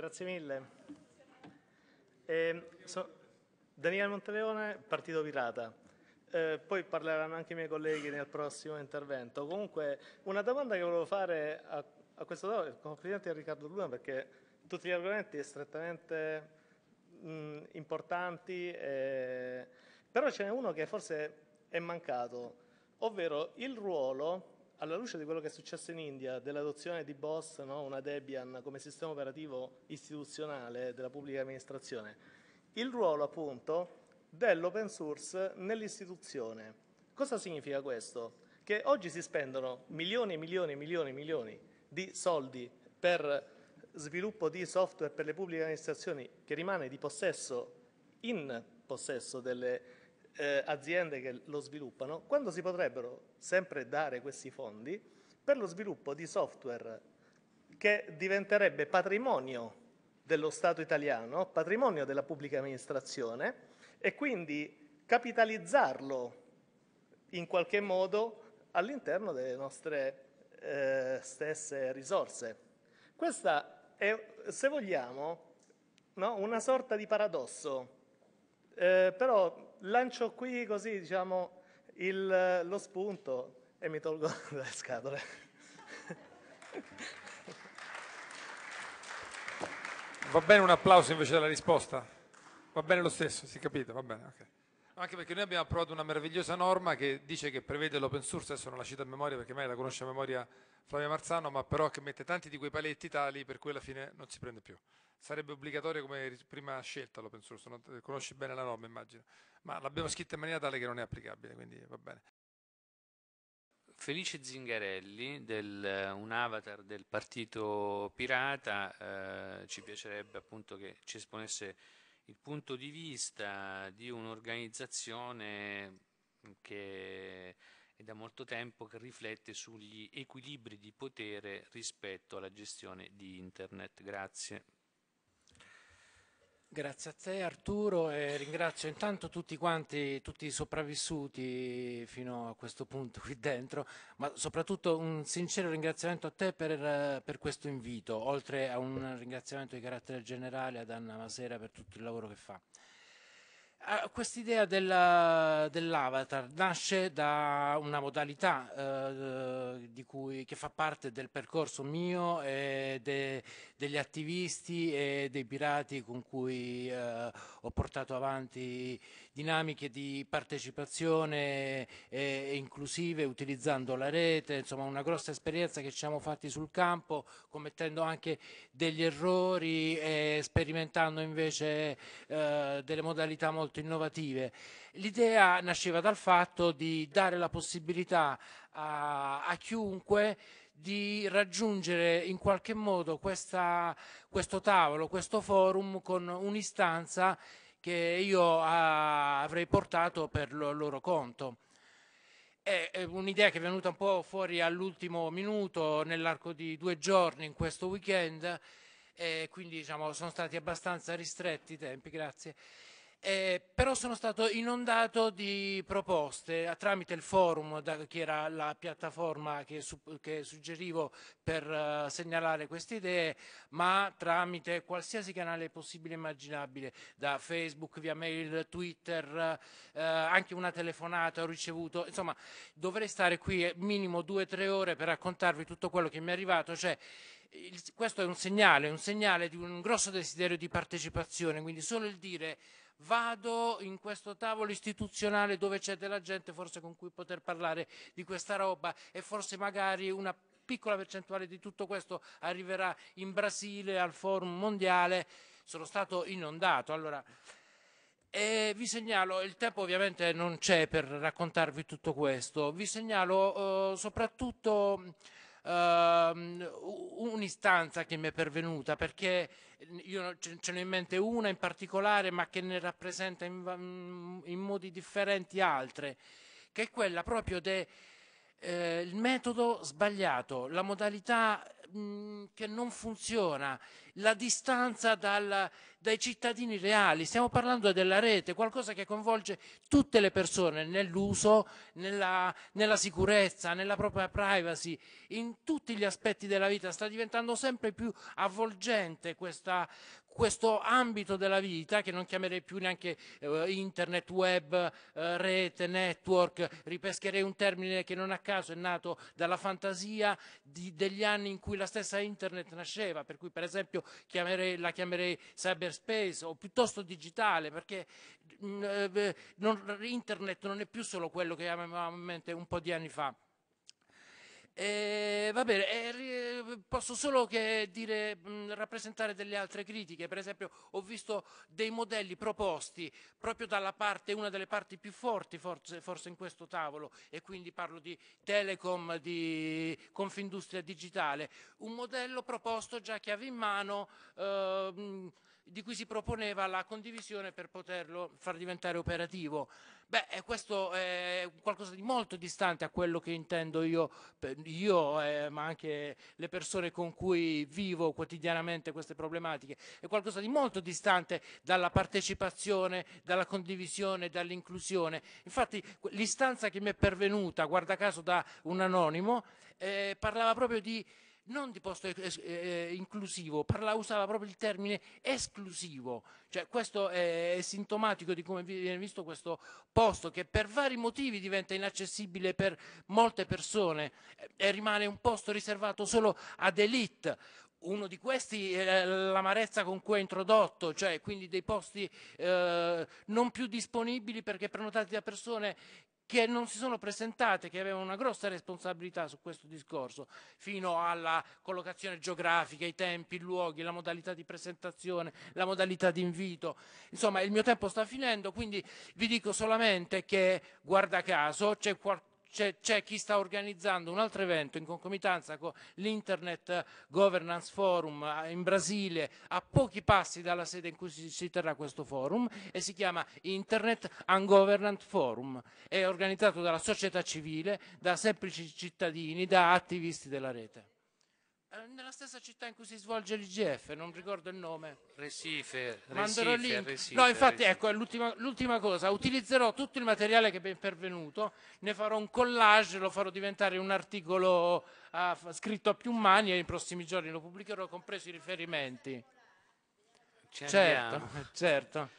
grazie mille. Eh, so, Daniele Monteleone, Partito Pirata. Eh, poi parleranno anche i miei colleghi nel prossimo intervento. Comunque, una domanda che volevo fare a, a questo tavolo, complimenti a Riccardo Luna perché tutti gli argomenti sono strettamente mh, importanti, eh, però ce n'è uno che forse è mancato, ovvero il ruolo alla luce di quello che è successo in India, dell'adozione di BOSS, no, una Debian come sistema operativo istituzionale della pubblica amministrazione, il ruolo appunto dell'open source nell'istituzione. Cosa significa questo? Che oggi si spendono milioni e milioni e milioni e milioni di soldi per sviluppo di software per le pubbliche amministrazioni che rimane di possesso in possesso delle eh, aziende che lo sviluppano, quando si potrebbero sempre dare questi fondi per lo sviluppo di software che diventerebbe patrimonio dello Stato italiano, patrimonio della pubblica amministrazione e quindi capitalizzarlo in qualche modo all'interno delle nostre eh, stesse risorse. Questa è, se vogliamo, no, una sorta di paradosso, eh, però lancio qui così diciamo, il, lo spunto e mi tolgo le scatole. Va bene un applauso invece della risposta? Va bene lo stesso, si capite, va bene, okay. Anche perché noi abbiamo approvato una meravigliosa norma che dice che prevede l'open source, adesso non la cito a memoria perché mai la conosce a memoria Flavia Marzano, ma però che mette tanti di quei paletti tali per cui alla fine non si prende più. Sarebbe obbligatorio come prima scelta l'open source, conosci bene la norma immagino ma l'abbiamo scritta in maniera tale che non è applicabile, quindi va bene. Felice Zingarelli, del, eh, un avatar del partito pirata, eh, ci piacerebbe appunto che ci esponesse il punto di vista di un'organizzazione che è da molto tempo che riflette sugli equilibri di potere rispetto alla gestione di Internet. Grazie. Grazie a te Arturo e ringrazio intanto tutti quanti, tutti i sopravvissuti fino a questo punto qui dentro, ma soprattutto un sincero ringraziamento a te per, per questo invito, oltre a un ringraziamento di carattere generale ad Anna Masera per tutto il lavoro che fa. Ah, quest'idea della, dell'avatar nasce da una modalità eh, cui, che fa parte del percorso mio e de, degli attivisti e dei pirati con cui eh, ho portato avanti dinamiche di partecipazione eh, inclusive utilizzando la rete, insomma una grossa esperienza che ci siamo fatti sul campo commettendo anche degli errori e sperimentando invece eh, delle modalità molto molto innovative. L'idea nasceva dal fatto di dare la possibilità a, a chiunque di raggiungere in qualche modo questa, questo tavolo, questo forum con un'istanza che io a, avrei portato per lo, loro conto. È, un'idea che è venuta un po' fuori all'ultimo minuto, nell'arco di due giorni, in questo weekend, e quindi diciamo, sono stati abbastanza ristretti i tempi, grazie. Eh, però sono stato inondato di proposte eh, tramite il forum, da, che era la piattaforma che, su, che suggerivo per uh, segnalare queste idee, ma tramite qualsiasi canale possibile e immaginabile, da Facebook via mail, Twitter, eh, eh anche una telefonata ho ricevuto. Insomma, dovrei stare qui minimo due o tre ore per raccontarvi tutto quello che mi è arrivato. Cioè, il, questo è un segnale, un segnale di un grosso desiderio di partecipazione, quindi solo il dire vado in questo tavolo istituzionale dove c'è della gente forse con cui poter parlare di questa roba e forse magari una piccola percentuale di tutto questo arriverà in Brasile al forum mondiale. Sono stato inondato. Allora, e vi segnalo, il tempo ovviamente non c'è per raccontarvi tutto questo, vi segnalo eh, soprattutto uh, un'istanza che mi è pervenuta, perché mm, io ce n'ho in mente una in particolare, ma che ne rappresenta in, mm, in modi differenti altre, che è quella proprio del eh, metodo sbagliato, la modalità che non funziona, la distanza dal, dai cittadini reali, stiamo parlando della rete, qualcosa che coinvolge tutte le persone nell'uso, nella, nella sicurezza, nella propria privacy, in tutti gli aspetti della vita, sta diventando sempre più avvolgente questa, questo ambito della vita che non chiamerei più neanche eh, internet, web, eh, rete, network, ripescherei un termine che non a caso è nato dalla fantasia di, degli anni in cui la stessa internet nasceva, per cui per esempio chiamerei, la chiamerei cyberspace o piuttosto digitale, perché mh, mm, eh, non, internet non è più solo quello che avevamo in mente un po' di anni fa. E, eh, va bene, e, eh, posso solo dire, mh, rappresentare delle altre critiche, per esempio ho visto dei modelli proposti proprio dalla parte, una delle parti più forti forse, forse in questo tavolo, e quindi parlo di Telecom, di Confindustria Digitale, un modello proposto già che aveva in mano eh, di cui si proponeva la condivisione per poterlo far diventare operativo. Beh, eh, questo è qualcosa di molto distante a quello che intendo io, io eh, ma anche le persone con cui vivo quotidianamente queste problematiche. È qualcosa di molto distante dalla partecipazione, dalla condivisione, dall'inclusione. Infatti l'istanza che mi è pervenuta, guarda caso da un anonimo, eh, parlava proprio di non di posto eh, eh, inclusivo, parla, usava proprio il termine esclusivo, cioè questo è, è sintomatico di come viene visto questo posto che per vari motivi diventa inaccessibile per molte persone e, eh, e rimane un posto riservato solo ad elite. Uno di questi è l'amarezza con cui è introdotto, cioè quindi dei posti eh, non più disponibili perché prenotati da persone che non si sono presentate, che avevano una grossa responsabilità su questo discorso, fino alla collocazione geografica, i tempi, i luoghi, la modalità di presentazione, la modalità di invito. Insomma, il mio tempo sta finendo, quindi vi dico solamente che, guarda caso, c'è qualcuno c'è, chi sta organizzando un altro evento in concomitanza con l'Internet Governance Forum in Brasile, a pochi passi dalla sede in cui si, si terrà questo forum, e si chiama Internet and Governance Forum. È organizzato dalla società civile, da semplici cittadini, da attivisti della rete. Eh, nella stessa città in cui si svolge l'IGF, non ricordo il nome. Recife, Recife, Recife No, infatti, Recife. ecco, l'ultima, l'ultima cosa, utilizzerò tutto il materiale che mi è pervenuto, ne farò un collage, lo farò diventare un articolo uh, scritto a più mani e nei prossimi giorni lo pubblicherò, compreso i riferimenti. Ci certo, certo.